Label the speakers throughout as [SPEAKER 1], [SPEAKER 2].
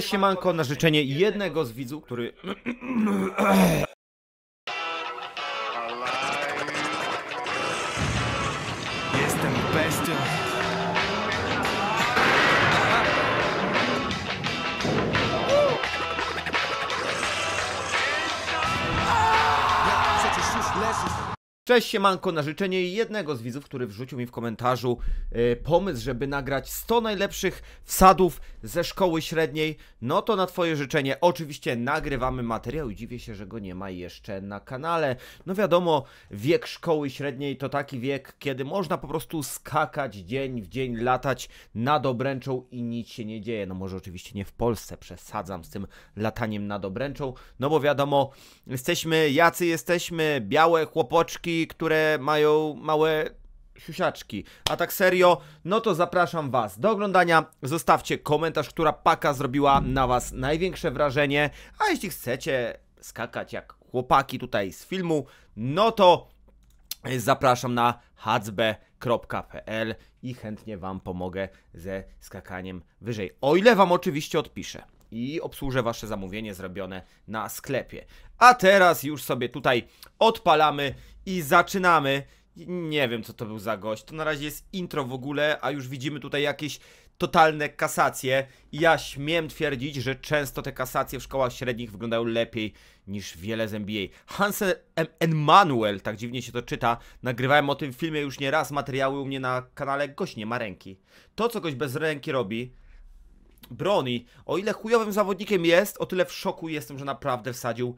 [SPEAKER 1] Siemanko na życzenie jednego z widzów, który... Jestem bestią. Cześć siemanko, na życzenie jednego z widzów, który wrzucił mi w komentarzu e, pomysł, żeby nagrać 100 najlepszych wsadów ze szkoły średniej, no to na twoje życzenie oczywiście nagrywamy materiał i dziwię się, że go nie ma jeszcze na kanale. No wiadomo, wiek szkoły średniej to taki wiek, kiedy można po prostu skakać dzień w dzień, latać nad obręczą i nic się nie dzieje. No może oczywiście nie w Polsce, przesadzam z tym lataniem nad obręczą, no bo wiadomo, jesteśmy jacy jesteśmy, białe chłopoczki, dzieciaki, które mają małe siusiaczki. A tak serio, no to zapraszam Was do oglądania. Zostawcie komentarz, która paka zrobiła na Was największe wrażenie. A jeśli chcecie skakać jak chłopaki tutaj z filmu, no to zapraszam na hacb.pl i chętnie Wam pomogę ze skakaniem wyżej. O ile Wam oczywiście odpiszę i obsłużę Wasze zamówienie zrobione na sklepie. A teraz już sobie tutaj odpalamy i zaczynamy. Nie wiem co to był za gość, to na razie jest intro w ogóle, a już widzimy tutaj jakieś totalne kasacje. Ja śmiem twierdzić, że często te kasacje w szkołach średnich wyglądają lepiej niż wiele z NBA. Hansel Emanuel, tak dziwnie się to czyta, nagrywałem o tym filmie już nieraz, materiały u mnie na kanale Gość nie ma ręki. To co gość bez ręki robi, broni. O ile chujowym zawodnikiem jest, o tyle w szoku jestem, że naprawdę wsadził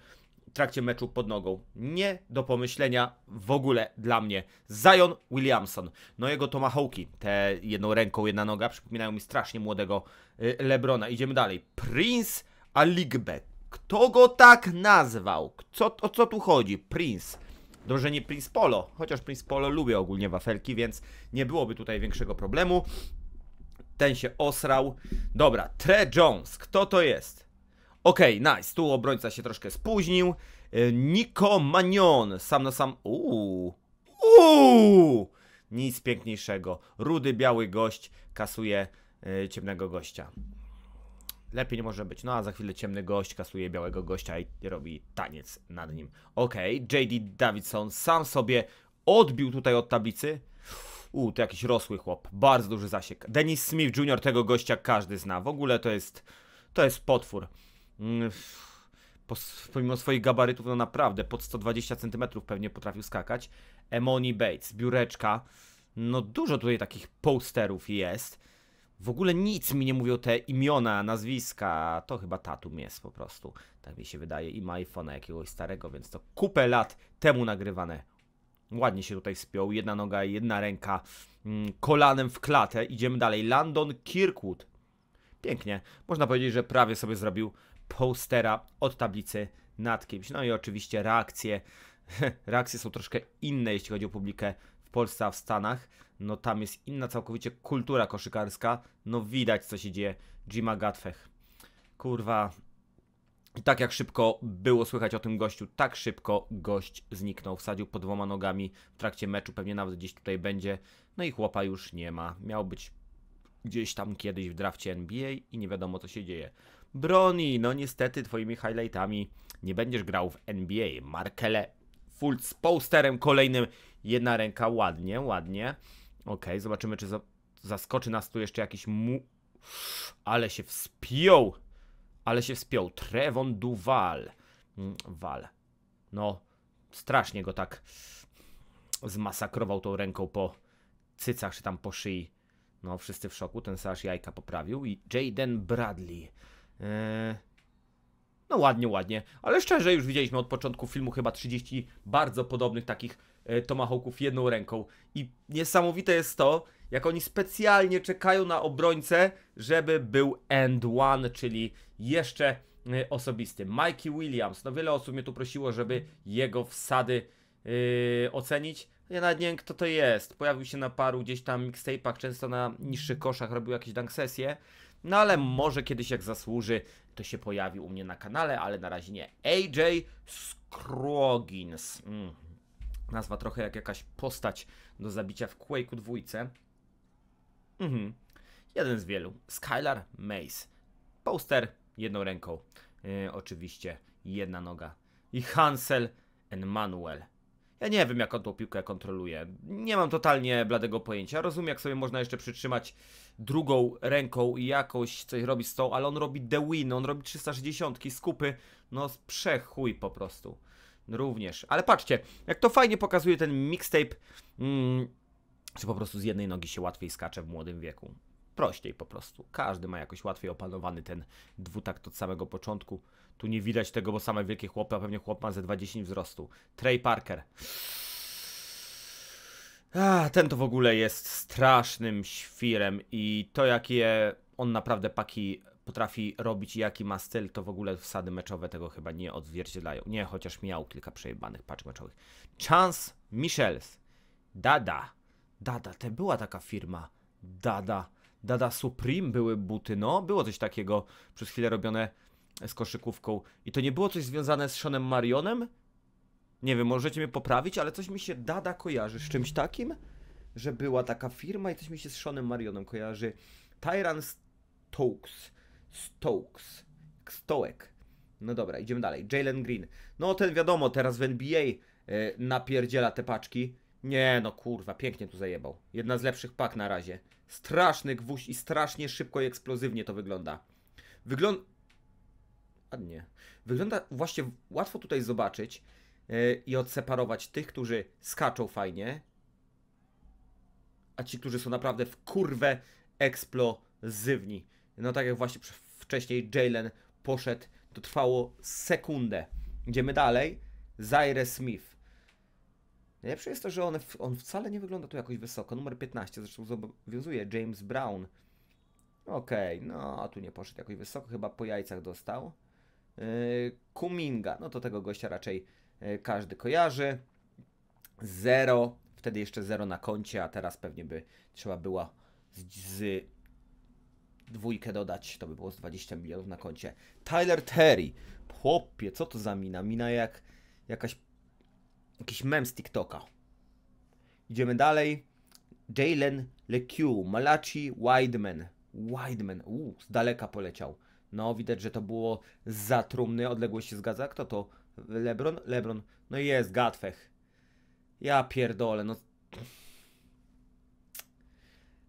[SPEAKER 1] trakcie meczu pod nogą. Nie do pomyślenia w ogóle dla mnie. Zion Williamson. No jego tomahawki, te jedną ręką, jedna noga, przypominają mi strasznie młodego y, Lebrona. Idziemy dalej. Prince Aligbe. Kto go tak nazwał? Co, o co tu chodzi? Prince. Dobrze, nie Prince Polo, chociaż Prince Polo lubię ogólnie wafelki, więc nie byłoby tutaj większego problemu. Ten się osrał. Dobra, Tre Jones, kto to jest? Okej, okay, nice. Tu obrońca się troszkę spóźnił. E, Nico Manion. Sam na sam... Uuu. Uuu. Nic piękniejszego. Rudy, biały gość kasuje yy, ciemnego gościa. Lepiej nie może być. No a za chwilę ciemny gość kasuje białego gościa i robi taniec nad nim. Okej, okay. JD Davidson sam sobie odbił tutaj od tablicy. U, to jakiś rosły chłop. Bardzo duży zasiek. Dennis Smith Jr. tego gościa każdy zna. W ogóle to jest... To jest potwór. Mm, pomimo swoich gabarytów, no naprawdę pod 120 cm pewnie potrafił skakać. Emoni Bates, biureczka. No dużo tutaj takich posterów jest. W ogóle nic mi nie mówią te imiona, nazwiska. To chyba tatum jest po prostu. Tak mi się wydaje. I ma iPhone'a jakiegoś starego, więc to kupę lat temu nagrywane. Ładnie się tutaj spiął. Jedna noga, jedna ręka. Mm, kolanem w klatę. Idziemy dalej. Landon Kirkwood. Pięknie. Można powiedzieć, że prawie sobie zrobił postera od tablicy nad kimś. No i oczywiście reakcje, reakcje są troszkę inne, jeśli chodzi o publikę w Polsce, a w Stanach. No tam jest inna całkowicie kultura koszykarska. No widać, co się dzieje Jima Gatfech. Kurwa, i tak jak szybko było słychać o tym gościu, tak szybko gość zniknął. Wsadził po dwoma nogami w trakcie meczu, pewnie nawet gdzieś tutaj będzie. No i chłopa już nie ma. Miał być gdzieś tam kiedyś w drafcie NBA i nie wiadomo co się dzieje broni. No niestety twoimi highlightami nie będziesz grał w NBA. Markele full z posterem kolejnym. Jedna ręka ładnie, ładnie. Ok, zobaczymy czy zaskoczy nas tu jeszcze jakiś mu... Ale się wspiął. Ale się wspiął. Trevon Duval. Wal. Mm, no, strasznie go tak zmasakrował tą ręką po cycach czy tam po szyi. No, wszyscy w szoku. Ten Sasz jajka poprawił. I Jaden Bradley. E, no ładnie, ładnie. Ale szczerze, już widzieliśmy od początku filmu chyba 30 bardzo podobnych takich e, tomahawków jedną ręką. I niesamowite jest to, jak oni specjalnie czekają na obrońcę, żeby był end one, czyli jeszcze e, osobisty. Mikey Williams. No wiele osób mnie tu prosiło, żeby jego wsady yy, ocenić. Ja nawet nie wiem, kto to jest. Pojawił się na paru gdzieś tam mixtape'ach, często na niższych koszach robił jakieś dunk sesje. No ale może kiedyś jak zasłuży, to się pojawi u mnie na kanale, ale na razie nie. AJ Scroggins. Mm. Nazwa trochę jak jakaś postać do zabicia w Quake'u dwójce. Mhm. Jeden z wielu. Skylar Mace. Poster jedną ręką. Yy, oczywiście jedna noga. I Hansel and Manuel. Ja nie wiem, jak on tą piłkę kontroluje. Nie mam totalnie bladego pojęcia. Rozumiem, jak sobie można jeszcze przytrzymać drugą ręką i jakoś coś robić z tą, ale on robi the win, on robi 360, skupy, no przechuj po prostu. Również. Ale patrzcie, jak to fajnie pokazuje ten mixtape, mm, czy po prostu z jednej nogi się łatwiej skacze w młodym wieku. Prościej po prostu. Każdy ma jakoś łatwiej opanowany ten dwutakt od samego początku. Tu nie widać tego, bo same wielkie chłopy, a pewnie chłop ma ze 20 wzrostu. Trey Parker. ten to w ogóle jest strasznym świrem i to jakie on naprawdę paki potrafi robić i jaki ma styl, to w ogóle wsady meczowe tego chyba nie odzwierciedlają. Nie, chociaż miał kilka przejebanych paczek meczowych. Chance Michels. Dada. Dada, to była taka firma. Dada. Dada Supreme były buty, no. Było coś takiego przez chwilę robione z koszykówką. I to nie było coś związane z Seanem Marionem? Nie wiem, możecie mnie poprawić, ale coś mi się Dada kojarzy z czymś takim, że była taka firma i coś mi się z Seanem Marionem kojarzy. Tyran Stokes. Stokes. Stołek. No dobra, idziemy dalej. Jalen Green. No ten wiadomo, teraz w NBA yy, e, napierdziela te paczki. Nie no kurwa, pięknie tu zajebał. Jedna z lepszych pak na razie. Straszny gwóźdź i strasznie szybko i eksplozywnie to wygląda. Wygląda ładnie. Wygląda właśnie łatwo tutaj zobaczyć yy, i odseparować tych, którzy skaczą fajnie, a ci, którzy są naprawdę w kurwę eksplozywni. No tak jak właśnie wcześniej Jalen poszedł, to trwało sekundę. Idziemy dalej. Zaire Smith. Najlepsze jest to, że on, on wcale nie wygląda tu jakoś wysoko. Numer 15 zresztą zobowiązuje James Brown. Okej, okay, no tu nie poszedł jakoś wysoko, chyba po jajcach dostał. E, Kuminga. No to tego gościa raczej e, każdy kojarzy. Zero, wtedy jeszcze zero na koncie, a teraz pewnie by trzeba było z, z dwójkę dodać, to by było z 20 milionów na koncie. Tyler Terry. Chłopie, co to za mina? Mina jak jakaś, jakiś mem z TikToka. Idziemy dalej. Jalen LeQ, Malachi Wideman. Wideman, uuu, z daleka poleciał. No, widać, że to było za trumny. Odległość się zgadza. Kto to? Lebron? Lebron. No jest, Gatfech. Ja pierdolę, no.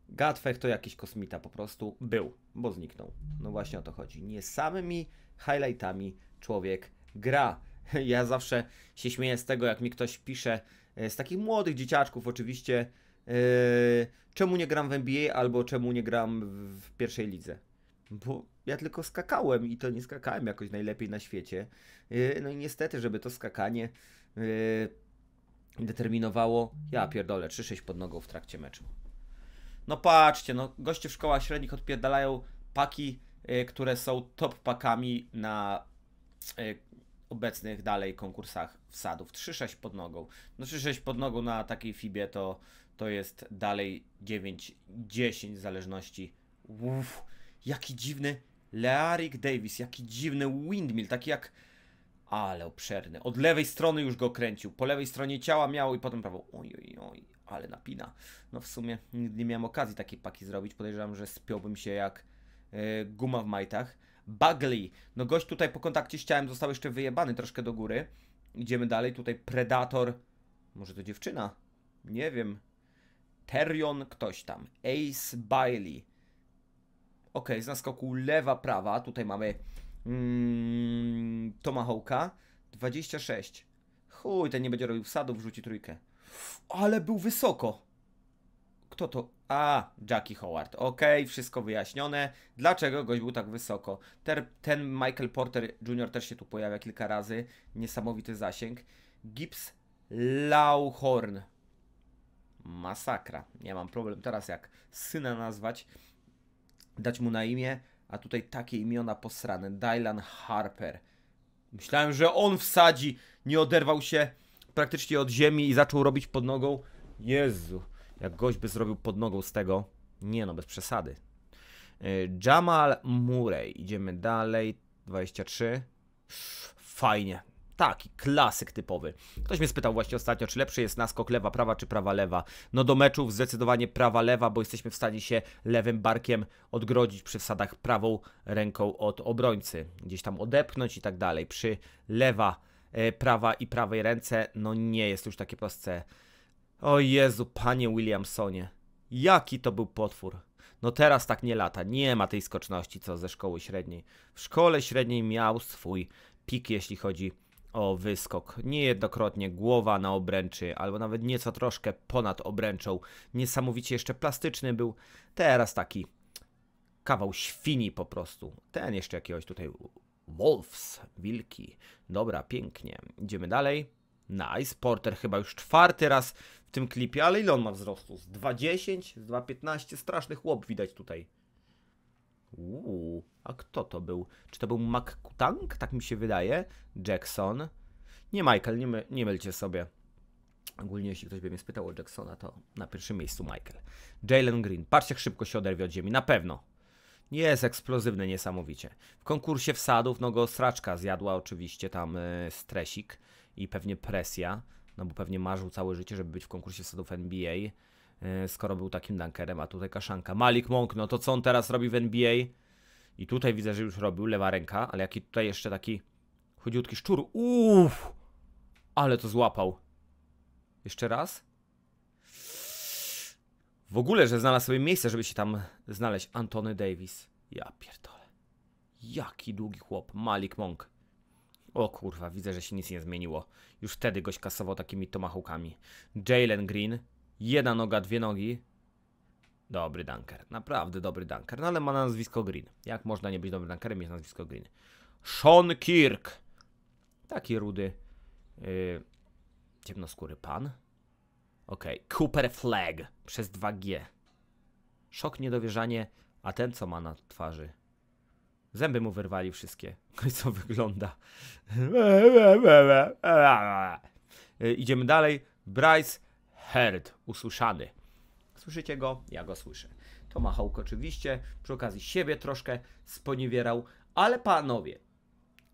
[SPEAKER 1] Gatwech to jakiś kosmita po prostu był, bo zniknął. No właśnie o to chodzi. Nie samymi highlightami człowiek gra. Ja zawsze się śmieję z tego, jak mi ktoś pisze, e, z takich młodych dzieciaczków oczywiście, yy, czemu nie gram w NBA albo czemu nie gram w pierwszej lidze. Bo ja tylko skakałem i to nie skakałem jakoś najlepiej na świecie. Y, no i niestety, żeby to skakanie y, determinowało, ja pierdolę, 3-6 pod nogą w trakcie meczu. No patrzcie, no goście w szkołach średnich odpierdalają paki, y, które są top pakami na obecnych dalej konkursach wsadów. 3-6 pod nogą. No 3-6 pod nogą na takiej FIBie to, to jest dalej 9-10 w zależności. Uff Jaki dziwny Learic Davis, jaki dziwny windmill, taki jak... Ale obszerny. Od lewej strony już go kręcił. Po lewej stronie ciała miał i potem prawo. Oj, oj, oj, ale napina. No w sumie nigdy nie miałem okazji takiej paki zrobić. Podejrzewam, że spiąłbym się jak yy, guma w majtach. Bugly. No gość tutaj po kontakcie z ciałem został jeszcze wyjebany troszkę do góry. Idziemy dalej. Tutaj Predator. Może to dziewczyna? Nie wiem. Terion ktoś tam. Ace Bailey. Ok, z naskoku lewa, prawa. Tutaj mamy mm, Tomahawka. 26. Chuj, ten nie będzie robił wsadów, wrzuci trójkę. Ale był wysoko. Kto to? A, Jackie Howard. Ok, wszystko wyjaśnione. Dlaczego gość był tak wysoko? Ter, ten Michael Porter Jr. też się tu pojawia kilka razy. Niesamowity zasięg. Gibbs Lauhorn. Masakra. Nie mam problem teraz, jak syna nazwać dać mu na imię, a tutaj takie imiona posrane. Dylan Harper. Myślałem, że on wsadzi. Nie oderwał się praktycznie od ziemi i zaczął robić pod nogą. Jezu, jak gość by zrobił pod nogą z tego. Nie no, bez przesady. E, Jamal Murray. Idziemy dalej. 23. Fajnie. Taki klasyk typowy. Ktoś mnie spytał właśnie ostatnio, czy lepszy jest naskok lewa prawa czy prawa lewa. No do meczów zdecydowanie prawa lewa, bo jesteśmy w stanie się lewym barkiem odgrodzić przy wsadach prawą ręką od obrońcy. Gdzieś tam odepchnąć i tak dalej. Przy lewa, e, prawa i prawej ręce, no nie jest już takie proste. O Jezu, panie Williamsonie. Jaki to był potwór. No teraz tak nie lata. Nie ma tej skoczności, co ze szkoły średniej. W szkole średniej miał swój pik, jeśli chodzi o o wyskok. Niejednokrotnie głowa na obręczy, albo nawet nieco troszkę ponad obręczą. Niesamowicie jeszcze plastyczny był. Teraz taki kawał świni po prostu. Ten jeszcze jakiegoś tutaj wolves, wilki. Dobra, pięknie. Idziemy dalej. Nice. Porter chyba już czwarty raz w tym klipie, ale ile on ma wzrostu? Z 2,10? Z 2,15? Straszny chłop widać tutaj. Uuu, a kto to był? Czy to był McCutang? Tak mi się wydaje. Jackson. Nie, Michael, nie, my, nie mylcie sobie. Ogólnie, jeśli ktoś by mnie spytał o Jacksona, to na pierwszym miejscu Michael. Jalen Green. Patrzcie, jak szybko się oderwie od ziemi. Na pewno. Jest eksplozywny niesamowicie. W konkursie wsadów, no go straczka zjadła oczywiście tam y, stresik i pewnie presja, no bo pewnie marzył całe życie, żeby być w konkursie wsadów NBA E, skoro był takim dunkerem, a tutaj kaszanka. Malik Monk, no to co on teraz robi w NBA? I tutaj widzę, że już robił, lewa ręka, ale jaki tutaj jeszcze taki chudziutki szczur. Uff! Ale to złapał. Jeszcze raz. W ogóle, że znalazł sobie miejsce, żeby się tam znaleźć. Antony Davis. Ja pierdolę. Jaki długi chłop. Malik Monk. O kurwa, widzę, że się nic nie zmieniło. Już wtedy goś kasował takimi tomahawkami. Jalen Green. Jedna noga, dwie nogi. Dobry dunker, naprawdę dobry dunker, no ale ma nazwisko Green. Jak można nie być dobrym dunkerem, mieć nazwisko Green. Sean Kirk. Taki rudy, yy, ciemnoskóry pan. Okej, okay. Cooper Flag przez 2G. Szok, niedowierzanie, a ten co ma na twarzy? Zęby mu wyrwali wszystkie. Co wygląda. Y, idziemy dalej. Bryce heard, usłyszany. Słyszycie go? Ja go słyszę. To Machołk oczywiście przy okazji siebie troszkę sponiewierał, ale panowie,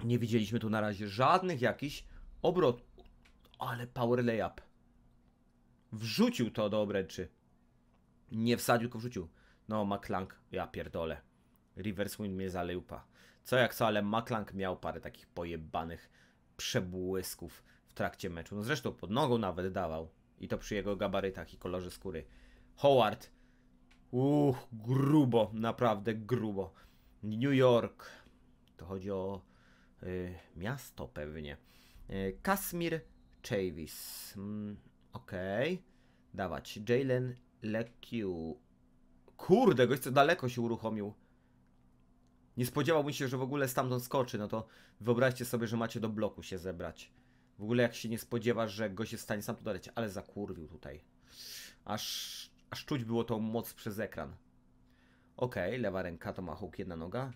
[SPEAKER 1] nie widzieliśmy tu na razie żadnych jakichś obrotów. Ale power layup. Wrzucił to do obręczy. Nie wsadził, tylko wrzucił. No, McClank, ja pierdolę. Reverse Wind mnie zalejupa. Co jak co, ale McClank miał parę takich pojebanych przebłysków w trakcie meczu. No zresztą pod nogą nawet dawał. I to przy jego gabarytach i kolorze skóry. Howard. Uch, grubo, naprawdę grubo. New York. To chodzi o y, miasto pewnie. Y, Kasmir Chavis. Mm, Okej. Okay. Dawać. Jalen Lekiu. Kurde, gość co daleko się uruchomił. Nie spodziewałbym się, że w ogóle stamtąd skoczy. No to wyobraźcie sobie, że macie do bloku się zebrać. W ogóle jak się nie spodziewasz, że gość jest w stanie sam to doleć, ale zakurwił tutaj. Aż, aż czuć było tą moc przez ekran. Okej, okay, lewa ręka to ma hołk, jedna noga.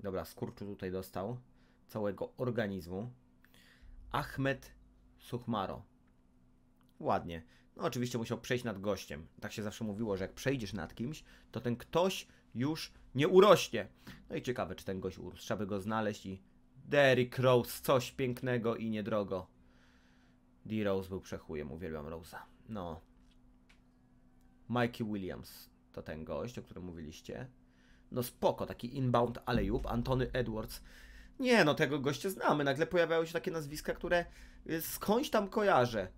[SPEAKER 1] Dobra, skurczu tutaj dostał całego organizmu. Ahmed Suchmaro. Ładnie. No oczywiście musiał przejść nad gościem. Tak się zawsze mówiło, że jak przejdziesz nad kimś, to ten ktoś już nie urośnie. No i ciekawe, czy ten gość urósł. Trzeba by go znaleźć i Derrick Rose, coś pięknego i niedrogo. D-Rose był przechujem, uwielbiam Rose'a. No. Mikey Williams to ten gość, o którym mówiliście. No spoko, taki inbound alejów. Antony Edwards. Nie no, tego gościa znamy. Nagle pojawiały się takie nazwiska, które y, skądś tam kojarzę.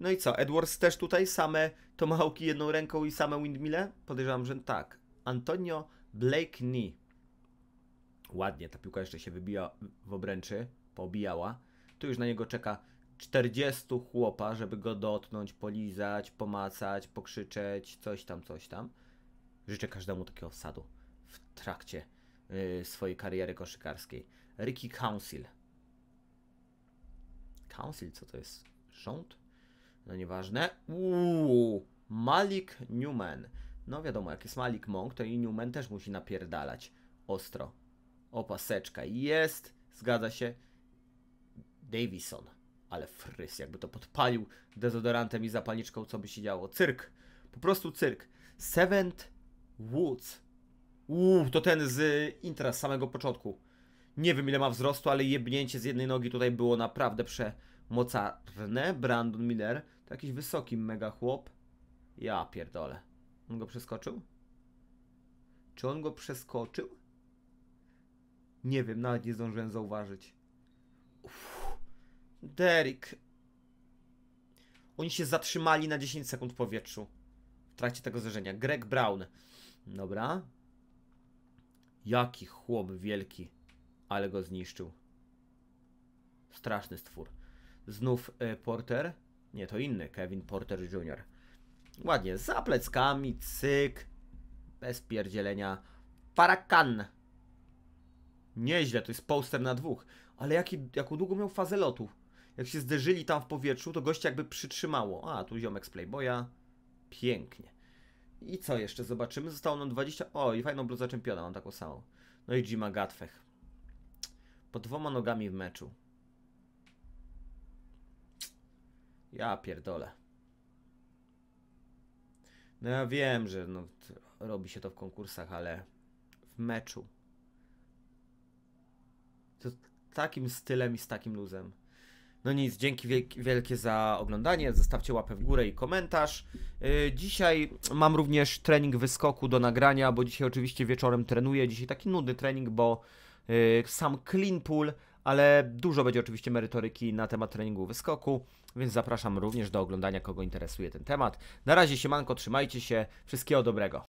[SPEAKER 1] No i co, Edwards też tutaj same tomahawki jedną ręką i same windmille? Podejrzewam, że tak. Antonio Blake Knee. Ładnie, ta piłka jeszcze się wybija w obręczy, pobijała. Tu już na niego czeka 40 chłopa, żeby go dotknąć, polizać, pomacać, pokrzyczeć, coś tam, coś tam. Życzę każdemu takiego wsadu w trakcie yy, swojej kariery koszykarskiej. Ricky Council. Council, co to jest? Rząd? No nieważne. Uuu, Malik Newman. No wiadomo, jak jest Malik Monk, to i Newman też musi napierdalać ostro. Opaseczka jest, zgadza się. Davison. Ale frys, jakby to podpalił dezodorantem i zapalniczką, co by się działo. Cyrk. Po prostu cyrk. Seventh Woods. Uuu, to ten z intra z samego początku. Nie wiem ile ma wzrostu, ale jebnięcie z jednej nogi tutaj było naprawdę przemocarne. Brandon Miller to jakiś wysoki mega chłop. Ja pierdolę. On go przeskoczył? Czy on go przeskoczył? Nie wiem, nawet nie zdążyłem zauważyć. Uff. Derek. Oni się zatrzymali na 10 sekund w powietrzu. W trakcie tego zdarzenia. Greg Brown. Dobra. Jaki chłop wielki. Ale go zniszczył. Straszny stwór. Znów y, Porter. Nie, to inny. Kevin Porter Jr. Ładnie. Za pleckami. Cyk. Bez pierdzielenia. Farakan. Nieźle, to jest poster na dwóch. Ale jaki, jaką długo miał fazę lotu? Jak się zderzyli tam w powietrzu, to gość jakby przytrzymało. A, tu ziomek z Playboya. Pięknie. I co jeszcze zobaczymy? Zostało nam 20... O, i fajną bluzę czempiona mam taką samą. No i Jima Gatfech. Po dwoma nogami w meczu. Ja pierdolę. No ja wiem, że no, robi się to w konkursach, ale w meczu. To takim stylem i z takim luzem. No nic, dzięki wielkie za oglądanie. Zostawcie łapę w górę i komentarz. Y, dzisiaj mam również trening wyskoku do nagrania, bo dzisiaj oczywiście wieczorem trenuję. Dzisiaj taki nudny trening, bo y, sam clean pool, ale dużo będzie oczywiście merytoryki na temat treningu wyskoku, więc zapraszam również do oglądania, kogo interesuje ten temat. Na razie siemanko, trzymajcie się, wszystkiego dobrego.